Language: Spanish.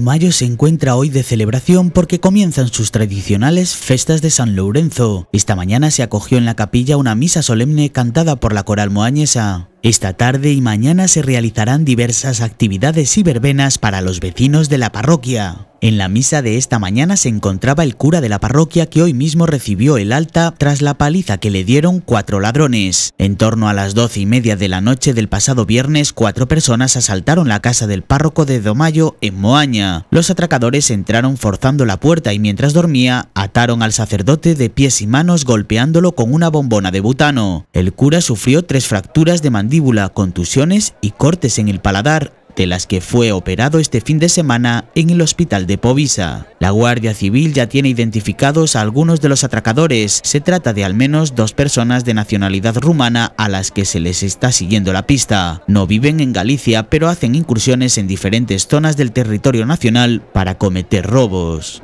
mayo se encuentra hoy de celebración porque comienzan sus tradicionales festas de San Lorenzo. Esta mañana se acogió en la capilla una misa solemne cantada por la coral moañesa. Esta tarde y mañana se realizarán diversas actividades y verbenas para los vecinos de la parroquia. En la misa de esta mañana se encontraba el cura de la parroquia que hoy mismo recibió el alta tras la paliza que le dieron cuatro ladrones. En torno a las doce y media de la noche del pasado viernes, cuatro personas asaltaron la casa del párroco de Domayo en Moaña. Los atracadores entraron forzando la puerta y mientras dormía, ataron al sacerdote de pies y manos golpeándolo con una bombona de butano. El cura sufrió tres fracturas de mandíbula contusiones y cortes en el paladar, de las que fue operado este fin de semana en el hospital de Povisa. La Guardia Civil ya tiene identificados a algunos de los atracadores. Se trata de al menos dos personas de nacionalidad rumana a las que se les está siguiendo la pista. No viven en Galicia, pero hacen incursiones en diferentes zonas del territorio nacional para cometer robos.